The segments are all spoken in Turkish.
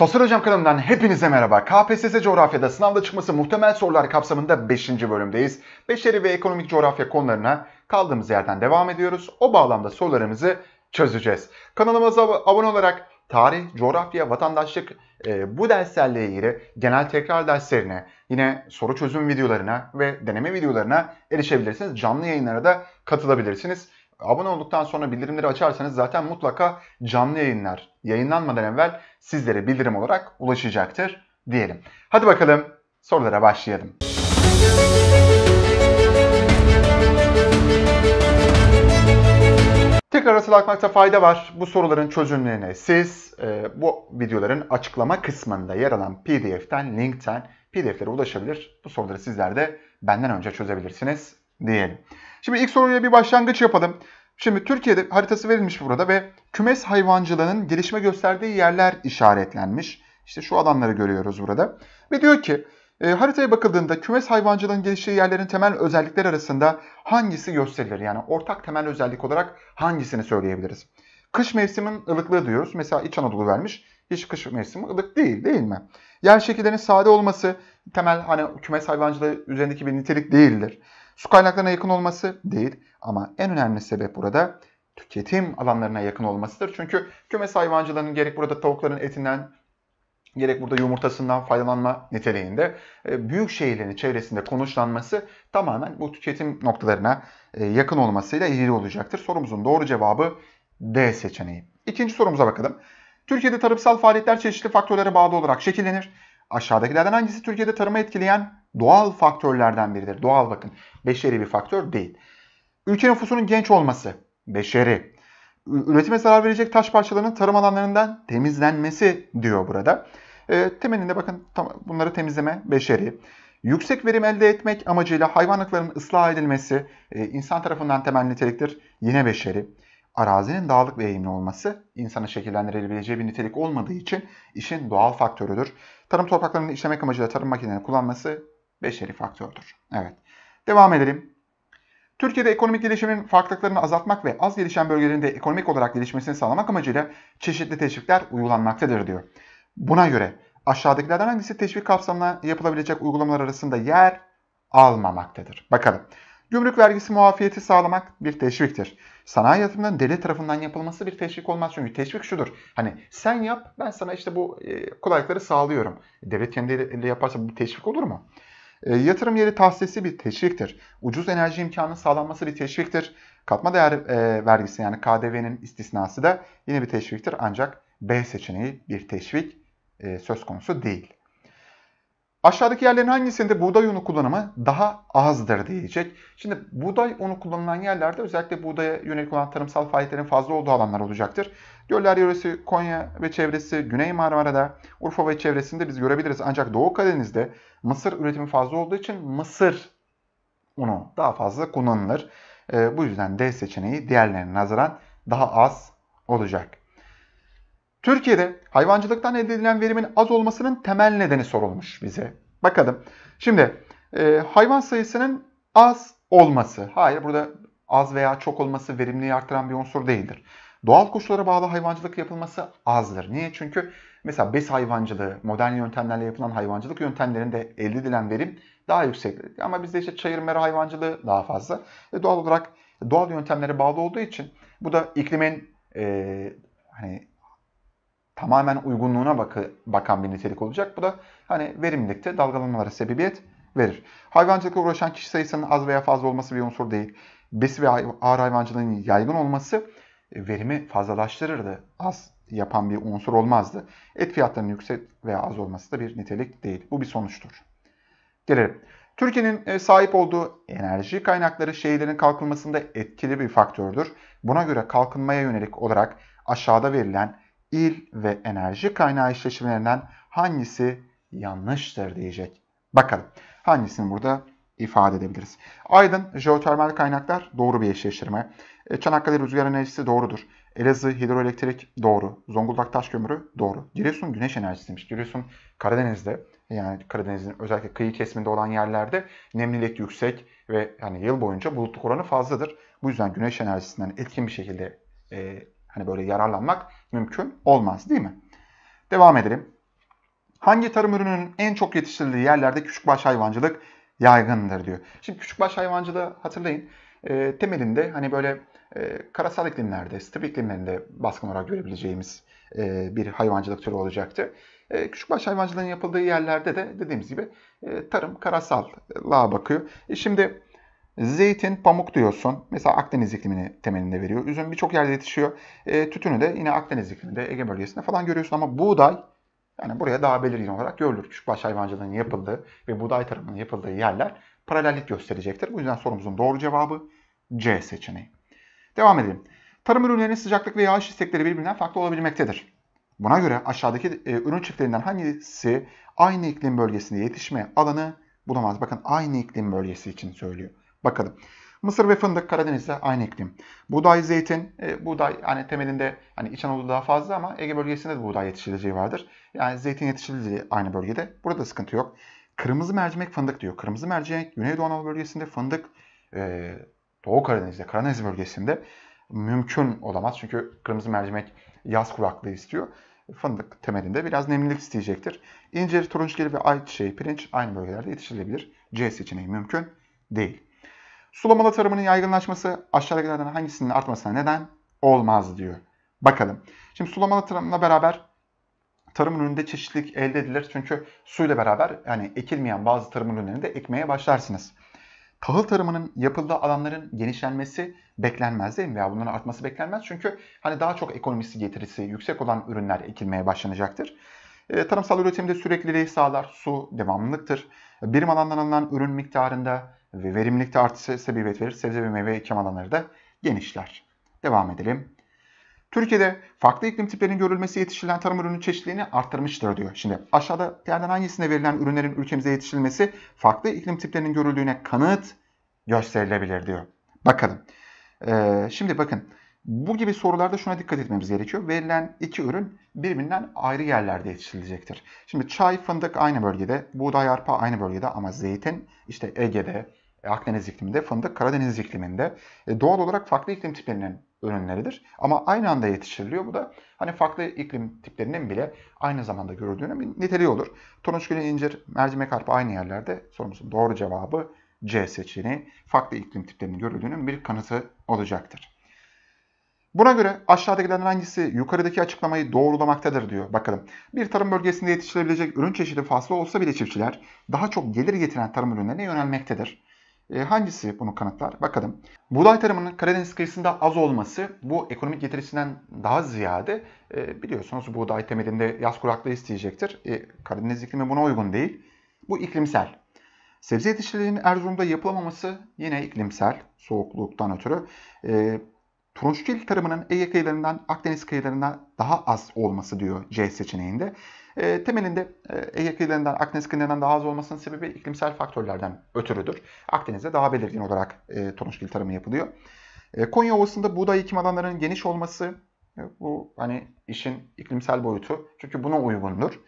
Sosyal Hocam kanalından hepinize merhaba. KPSS coğrafyada sınavda çıkması muhtemel sorular kapsamında 5. bölümdeyiz. Beşeri ve ekonomik coğrafya konularına kaldığımız yerden devam ediyoruz. O bağlamda sorularımızı çözeceğiz. Kanalımıza abone olarak tarih, coğrafya, vatandaşlık e, bu derslerle ilgili genel tekrar derslerine, yine soru çözüm videolarına ve deneme videolarına erişebilirsiniz. Canlı yayınlara da katılabilirsiniz. Abone olduktan sonra bildirimleri açarsanız zaten mutlaka canlı yayınlar yayınlanmadan evvel sizlere bildirim olarak ulaşacaktır diyelim. Hadi bakalım sorulara başlayalım. Tekrar arasına fayda var. Bu soruların çözümlerini siz e, bu videoların açıklama kısmında yer alan pdf'ten, linkten pdf'lere ulaşabilir. Bu soruları sizler de benden önce çözebilirsiniz diyelim. Şimdi ilk soruya bir başlangıç yapalım. Şimdi Türkiye'de haritası verilmiş burada ve kümes hayvancılığının gelişme gösterdiği yerler işaretlenmiş. İşte şu alanları görüyoruz burada. Ve diyor ki e, haritaya bakıldığında kümes hayvancılığının geliştiği yerlerin temel özellikleri arasında hangisi gösterilir? Yani ortak temel özellik olarak hangisini söyleyebiliriz? Kış mevsimin ılıklığı diyoruz. Mesela İç Anadolu vermiş. Hiç kış mevsimi ılık değil değil mi? Yer şekillerinin sade olması temel hani kümes hayvancılığı üzerindeki bir nitelik değildir. Su kaynaklarına yakın olması değil ama en önemli sebep burada tüketim alanlarına yakın olmasıdır. Çünkü kümes hayvancılığının gerek burada tavukların etinden gerek burada yumurtasından faydalanma niteliğinde e, büyük şehirlerin çevresinde konuşlanması tamamen bu tüketim noktalarına e, yakın olmasıyla ilgili olacaktır. Sorumuzun doğru cevabı D seçeneği. İkinci sorumuza bakalım. Türkiye'de tarımsal faaliyetler çeşitli faktörlere bağlı olarak şekillenir. Aşağıdakilerden hangisi Türkiye'de tarımı etkileyen doğal faktörlerden biridir? Doğal bakın. Beşeri bir faktör değil. Ülke nüfusunun genç olması. Beşeri. Üretime zarar verecek taş parçalarının tarım alanlarından temizlenmesi diyor burada. E, temelinde bakın tam, bunları temizleme beşeri. Yüksek verim elde etmek amacıyla hayvanlıkların ıslah edilmesi e, insan tarafından temel niteliktir. Yine beşeri. Arazinin dağlık ve eğimli olması insanı şekillendirilebileceği bir nitelik olmadığı için işin doğal faktörüdür. Tarım topraklarının işlemek amacıyla tarım makinelerini kullanması beşeri faktördür. Evet. Devam edelim. Türkiye'de ekonomik gelişimin farklılıklarını azaltmak ve az gelişen bölgelerinde ekonomik olarak gelişmesini sağlamak amacıyla çeşitli teşvikler uygulanmaktadır diyor. Buna göre aşağıdakilerden hangisi teşvik kapsamına yapılabilecek uygulamalar arasında yer almamaktadır? Bakalım. Gümrük vergisi muafiyeti sağlamak bir teşviktir. Sanayi yatırımlarının devlet tarafından yapılması bir teşvik olmaz. Çünkü teşvik şudur. Hani sen yap ben sana işte bu e, kolaylıkları sağlıyorum. Devlet kendi yaparsa bu teşvik olur mu? E, yatırım yeri tahsisi bir teşviktir. Ucuz enerji imkanının sağlanması bir teşviktir. Katma değer e, vergisi yani KDV'nin istisnası da yine bir teşviktir. Ancak B seçeneği bir teşvik e, söz konusu değil. Aşağıdaki yerlerin hangisinde buğday unu kullanımı daha azdır diyecek. Şimdi buğday unu kullanılan yerlerde özellikle buğdaya yönelik olan tarımsal faaliyetlerin fazla olduğu alanlar olacaktır. Göller yöresi, Konya ve çevresi, Güney Marmara'da, Urfa ve çevresinde biz görebiliriz. Ancak Doğu Karadeniz'de mısır üretimi fazla olduğu için mısır unu daha fazla kullanılır. E, bu yüzden D seçeneği diğerlerine nazaran daha az olacak. Türkiye'de hayvancılıktan elde edilen verimin az olmasının temel nedeni sorulmuş bize. Bakalım. Şimdi e, hayvan sayısının az olması. Hayır burada az veya çok olması verimliği artıran bir unsur değildir. Doğal koşullara bağlı hayvancılık yapılması azdır. Niye? Çünkü mesela bes hayvancılığı, modern yöntemlerle yapılan hayvancılık yöntemlerinde elde edilen verim daha yüksek. Ama bizde işte çayır mera hayvancılığı daha fazla. E doğal olarak doğal yöntemlere bağlı olduğu için bu da iklimin e, hani tamamen uygunluğuna bakı, bakan bir nitelik olacak. Bu da hani verimlilikte dalgalanmalara sebebiyet verir. Hayvancılıkla uğraşan kişi sayısının az veya fazla olması bir unsur değil. Besi ve ağır hayvancılığın yaygın olması e, verimi fazlalaştırırdı. Az yapan bir unsur olmazdı. Et fiyatlarının yüksek veya az olması da bir nitelik değil. Bu bir sonuçtur. Gelelim. Türkiye'nin e, sahip olduğu enerji kaynakları şehirlerin kalkınmasında etkili bir faktördür. Buna göre kalkınmaya yönelik olarak aşağıda verilen il ve enerji kaynağı işleşimlerinden hangisi yanlıştır diyecek. Bakalım hangisini burada ifade edebiliriz. Aydın jeotermal kaynaklar doğru bir eşleştirme. E, Çanakkale rüzgar enerjisi doğrudur. Elazığ hidroelektrik doğru. Zonguldak taş kömürü doğru. Giresun güneş enerjisiymiş. Giresun Karadeniz'de yani Karadeniz'in özellikle kıyı kesiminde olan yerlerde nemlilik yüksek ve yani yıl boyunca bulutluk oranı fazladır. Bu yüzden güneş enerjisinden etkin bir şekilde e, Hani böyle yararlanmak mümkün olmaz değil mi? Devam edelim. Hangi tarım ürününün en çok yetiştirildiği yerlerde küçükbaş hayvancılık yaygındır diyor. Şimdi küçükbaş hayvancılığı hatırlayın. E, temelinde hani böyle e, karasal iklimlerde, step iklimlerinde baskın olarak görebileceğimiz e, bir hayvancılık türü olacaktı. E, küçükbaş hayvancılığın yapıldığı yerlerde de dediğimiz gibi e, tarım karasallığa e, bakıyor. E, şimdi Zeytin, pamuk diyorsun. Mesela Akdeniz iklimini temelinde veriyor. Üzüm birçok yerde yetişiyor. E, tütünü de yine Akdeniz ikliminde, Ege bölgesinde falan görüyorsun. Ama buğday yani buraya daha belirgin olarak görülür. Küçük baş hayvancılığının yapıldığı ve buğday tarımının yapıldığı yerler paralellik gösterecektir. Bu yüzden sorumuzun doğru cevabı C seçeneği. Devam edelim. Tarım ürünlerinin sıcaklık ve yağış istekleri birbirinden farklı olabilmektedir. Buna göre aşağıdaki e, ürün çiftlerinden hangisi aynı iklim bölgesinde yetişme alanı bulamaz. Bakın aynı iklim bölgesi için söylüyor. Bakalım. Mısır ve fındık Karadeniz'de aynı iklim. Buğday, zeytin, e, buğday yani temelinde hani İç Anadolu daha fazla ama Ege bölgesinde de buğday yetiştirileceği vardır. Yani zeytin yetiştirileceği aynı bölgede. Burada sıkıntı yok. Kırmızı mercimek fındık diyor. Kırmızı mercimek Güneydoğu Anadolu bölgesinde fındık e, Doğu Karadeniz'de, Karadeniz bölgesinde mümkün olamaz. Çünkü kırmızı mercimek yaz kuraklığı istiyor. Fındık temelinde biraz nemlilik isteyecektir. İncir, turunçgil ve ayçiçeği, pirinç aynı bölgelerde yetiştirilebilir. C seçeneği mümkün değil. Sulamalı tarımının yaygınlaşması aşağıdakilerden hangisinin artmasına neden olmaz diyor. Bakalım. Şimdi sulamalı tarımla beraber tarım ürününde çeşitlilik elde edilir. Çünkü suyla beraber yani ekilmeyen bazı tarım ürünlerini de ekmeye başlarsınız. Tahıl tarımının yapıldığı alanların genişlenmesi beklenmez değil mi? Veya bunların artması beklenmez. Çünkü hani daha çok ekonomisi getirisi yüksek olan ürünler ekilmeye başlanacaktır. E, tarımsal üretimde sürekliliği sağlar, su devamlılıktır. Birim alandan alınan ürün miktarında ve verimlilikte artışa sebebiyet verir. Sebze ve meyve ekim alanları da genişler. Devam edelim. Türkiye'de farklı iklim tiplerinin görülmesi yetiştirilen tarım ürünü çeşitliliğini arttırmıştır diyor. Şimdi aşağıda aşağıdakilerden hangisine verilen ürünlerin ülkemize yetiştirilmesi farklı iklim tiplerinin görüldüğüne kanıt gösterilebilir diyor. Bakalım. Ee, şimdi bakın bu gibi sorularda şuna dikkat etmemiz gerekiyor. Verilen iki ürün birbirinden ayrı yerlerde yetiştirilecektir. Şimdi çay, fındık aynı bölgede, buğday, arpa aynı bölgede ama zeytin işte Ege'de, e, Akdeniz ikliminde, fındık Karadeniz ikliminde. E, doğal olarak farklı iklim tiplerinin ürünleridir. Ama aynı anda yetiştiriliyor. Bu da hani farklı iklim tiplerinin bile aynı zamanda görüldüğünün bir niteliği olur. Tonuşgülü incir, mercimek arpa aynı yerlerde sorumuzun doğru cevabı C seçeneği farklı iklim tiplerinin görüldüğünün bir kanıtı olacaktır. Buna göre aşağıdakilerden hangisi yukarıdaki açıklamayı doğrulamaktadır diyor. Bakalım. Bir tarım bölgesinde yetiştirilebilecek ürün çeşidi fazla olsa bile çiftçiler daha çok gelir getiren tarım ürünlerine yönelmektedir. E, hangisi bunu kanıtlar? Bakalım. Buğday tarımının Karadeniz kıyısında az olması bu ekonomik getirisinden daha ziyade e, biliyorsunuz buğday temelinde yaz kuraklığı isteyecektir. E, Karadeniz iklimi buna uygun değil. Bu iklimsel. Sebze yetiştiriciliğinin Erzurum'da yapılamaması yine iklimsel soğukluktan ötürü. E, Turunçgil tarımının Ege kıyılarından Akdeniz kıyılarına daha az olması diyor C seçeneğinde. E, temelinde e, Ege kıyılarından Akdeniz kıyılarından daha az olmasının sebebi iklimsel faktörlerden ötürüdür. Akdeniz'de daha belirgin olarak e, turunçgil tarımı yapılıyor. E, Konya Ovası'nda buğday ekim alanlarının geniş olması e, bu hani işin iklimsel boyutu. Çünkü buna uygundur.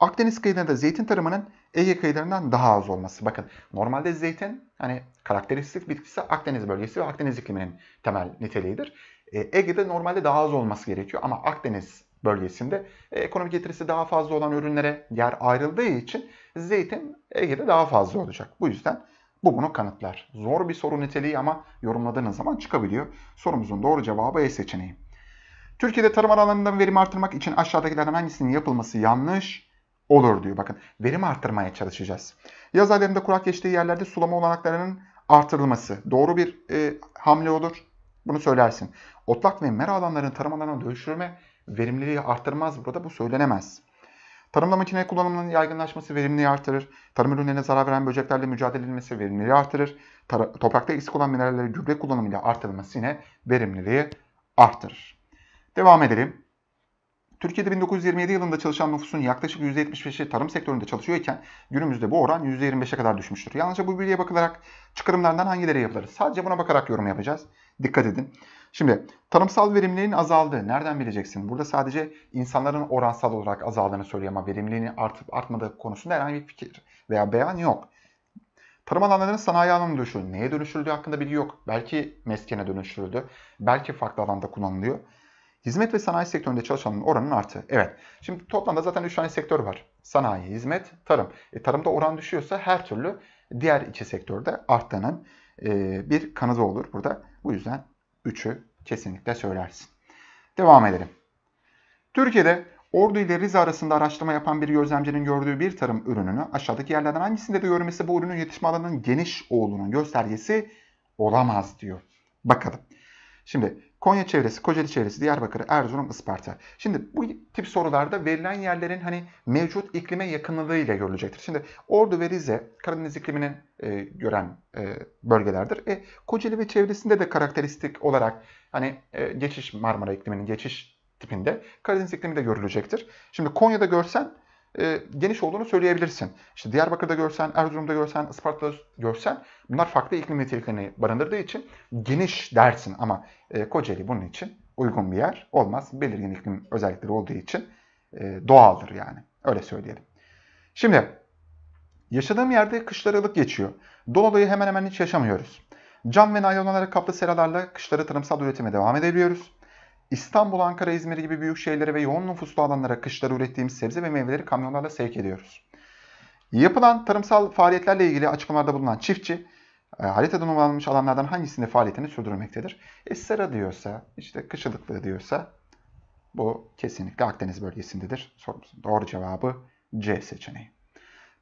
Akdeniz kıyılarında zeytin tarımının Ege kıyılarından daha az olması. Bakın normalde zeytin hani karakteristik bitkisi Akdeniz bölgesi ve Akdeniz ikliminin temel niteliğidir. E, Ege'de normalde daha az olması gerekiyor ama Akdeniz bölgesinde e, ekonomik getirisi daha fazla olan ürünlere yer ayrıldığı için zeytin Ege'de daha fazla olacak. Bu yüzden bu bunu kanıtlar. Zor bir soru niteliği ama yorumladığınız zaman çıkabiliyor. Sorumuzun doğru cevabı E seçeneği. Türkiye'de tarım alanlarından verim artırmak için aşağıdakilerden hangisinin yapılması yanlış? olur diyor. Bakın verim arttırmaya çalışacağız. Yaz aylarında kurak geçtiği yerlerde sulama olanaklarının artırılması doğru bir e, hamle olur. Bunu söylersin. Otlak ve mera alanlarının tarım alanına dönüştürme verimliliği arttırmaz burada bu söylenemez. Tarımda makine kullanımının yaygınlaşması verimliliği artırır. Tarım ürünlerine zarar veren böceklerle mücadele edilmesi verimliliği artırır. Tar toprakta eksik olan mineralleri gübre kullanımıyla artırılması yine verimliliği artırır. Devam edelim. Türkiye'de 1927 yılında çalışan nüfusun yaklaşık %75'i tarım sektöründe çalışıyorken günümüzde bu oran %25'e kadar düşmüştür. Yalnızca bu bilgiye bakılarak çıkarımlardan hangileri yapılır? Sadece buna bakarak yorum yapacağız. Dikkat edin. Şimdi tarımsal verimliliğin azaldığı nereden bileceksin? Burada sadece insanların oransal olarak azaldığını söylüyor ama verimliliğin artıp artmadığı konusunda herhangi bir fikir veya beyan yok. Tarım alanlarının sanayi alanına dönüşü, neye dönüşüldüğü hakkında bilgi yok. Belki meskene dönüşüldü, belki farklı alanda kullanılıyor. Hizmet ve sanayi sektöründe çalışanların oranının artı. Evet. Şimdi toplamda zaten 3 tane sektör var. Sanayi, hizmet, tarım. E, tarımda oran düşüyorsa her türlü diğer iki sektörde artlanan e, bir kanıtı olur burada. Bu yüzden 3'ü kesinlikle söylersin. Devam edelim. Türkiye'de Ordu ile Rize arasında araştırma yapan bir gözlemcinin gördüğü bir tarım ürününü aşağıdaki yerlerden hangisinde de görmesi bu ürünün yetişme alanının geniş olduğunun göstergesi olamaz diyor. Bakalım. Şimdi Konya çevresi, Kocaeli çevresi, Diyarbakır, Erzurum, Isparta. Şimdi bu tip sorularda verilen yerlerin hani mevcut iklime yakınlığıyla görülecektir. Şimdi Ordu ve Rize Karadeniz iklimini e, gören e, bölgelerdir. E, Kocaeli ve çevresinde de karakteristik olarak hani e, geçiş Marmara ikliminin geçiş tipinde Karadeniz iklimi de görülecektir. Şimdi Konya'da görsen e, geniş olduğunu söyleyebilirsin. İşte Diyarbakır'da görsen, Erzurum'da görsen, Isparta'da görsen bunlar farklı iklim niteliklerini barındırdığı için geniş dersin ama e, Kocaeli bunun için uygun bir yer olmaz. Belirgin iklim özellikleri olduğu için e, doğaldır yani. Öyle söyleyelim. Şimdi yaşadığım yerde kışlar ılık geçiyor. Dolayı hemen hemen hiç yaşamıyoruz. Cam ve naylon kaplı seralarla kışları tarımsal üretime devam edebiliyoruz. İstanbul, Ankara, İzmir gibi büyük şehirlere ve yoğun nüfuslu alanlara kışları ürettiğimiz sebze ve meyveleri kamyonlarla sevk ediyoruz. Yapılan tarımsal faaliyetlerle ilgili açıklamalarda bulunan çiftçi, e, haritada numaralanmış alanlardan hangisinde faaliyetini sürdürmektedir? E, sera diyorsa, işte kışılıklı diyorsa bu kesinlikle Akdeniz bölgesindedir. Sorumuzun doğru cevabı C seçeneği.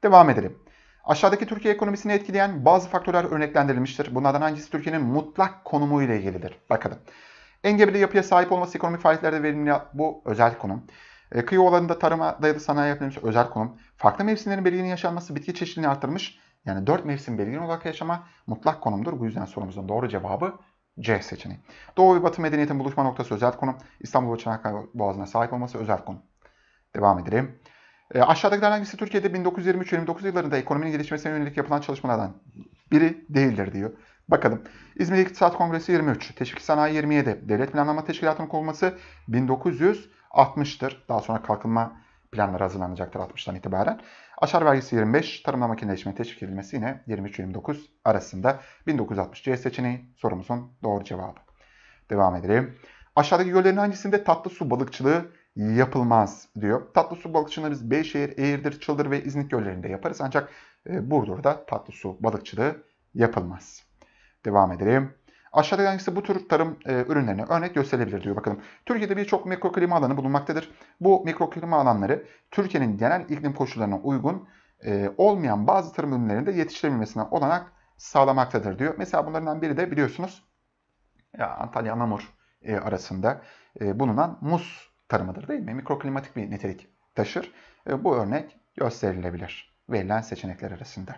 Devam edelim. Aşağıdaki Türkiye ekonomisini etkileyen bazı faktörler örneklendirilmiştir. Bunlardan hangisi Türkiye'nin mutlak konumu ile ilgilidir? Bakalım. Engebeli yapıya sahip olması ekonomik faaliyetlerde verimli bu özel konum. E, kıyı ovalarında tarıma dayalı sanayi yapılmış özel konum. Farklı mevsimlerin belirgin yaşanması bitki çeşitliliğini artırmış. Yani 4 mevsim belirgin olarak yaşama mutlak konumdur. Bu yüzden sorumuzun doğru cevabı C seçeneği. Doğu ve Batı medeniyetin buluşma noktası özel konum. İstanbul ve Çanakkale Boğazı'na sahip olması özel konum. Devam edelim. E, aşağıdakilerden hangisi Türkiye'de 1923-29 yıllarında ekonominin gelişmesine yönelik yapılan çalışmalardan biri değildir diyor. Bakalım. İzmir İktisat Kongresi 23, Teşvik Sanayi 27, Devlet Planlama Teşkilatı'nın kurulması 1960'tır. Daha sonra kalkınma planları hazırlanacaktır 60'tan itibaren. Aşar vergisi 25, tarımla makineleşme teşvik edilmesi yine 23-29 arasında 1960 C seçeneği sorumuzun doğru cevabı. Devam edelim. Aşağıdaki göllerin hangisinde tatlı su balıkçılığı yapılmaz diyor. Tatlı su balıkçılığını biz Beyşehir, Eğirdir, Çıldır ve İznik göllerinde yaparız. Ancak e, Burdur'da tatlı su balıkçılığı yapılmaz. Devam edelim. Aşağıda hangisi bu tür tarım e, ürünlerine örnek gösterilebilir diyor. Bakalım. Türkiye'de birçok mikroklima alanı bulunmaktadır. Bu mikroklima alanları Türkiye'nin genel iklim koşullarına uygun e, olmayan bazı tarım ürünlerinde yetiştirilmesine olanak sağlamaktadır diyor. Mesela bunlardan biri de biliyorsunuz ya Antalya Anamur e, arasında e, bulunan muz tarımıdır değil mi? Mikroklimatik bir nitelik taşır. E, bu örnek gösterilebilir verilen seçenekler arasında.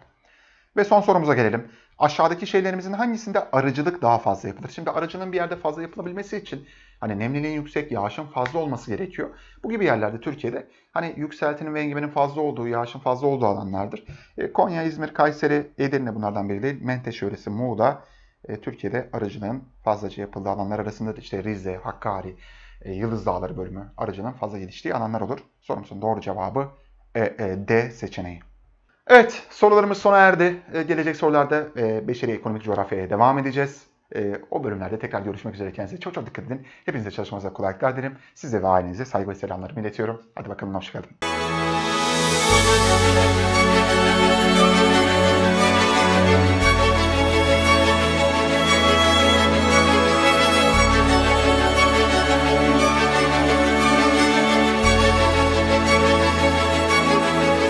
Ve son sorumuza gelelim. Aşağıdaki şeylerimizin hangisinde arıcılık daha fazla yapılır? Şimdi arıcının bir yerde fazla yapılabilmesi için hani nemliliğin yüksek, yağışın fazla olması gerekiyor. Bu gibi yerlerde Türkiye'de hani yükseltinin ve engebenin fazla olduğu, yağışın fazla olduğu alanlardır. E, Konya, İzmir, Kayseri, Edirne bunlardan biri değil. Menteş yöresi, Muğla, e, Türkiye'de arıcının fazlaca yapıldığı alanlar arasında işte Rize, Hakkari, e, Yıldız Dağları bölümü arıcının fazla geliştiği alanlar olur. Sorumuzun doğru cevabı D seçeneği. Evet sorularımız sona erdi. Ee, gelecek sorularda e, beşeri ekonomik coğrafyaya devam edeceğiz. Ee, o bölümlerde tekrar görüşmek üzere. Kendinize çok çok dikkat edin. Hepinize çalışmanıza kolaylıklar dilerim. Size ve ailenize saygı ve selamlarımı iletiyorum. Hadi bakalım hoşçakalın.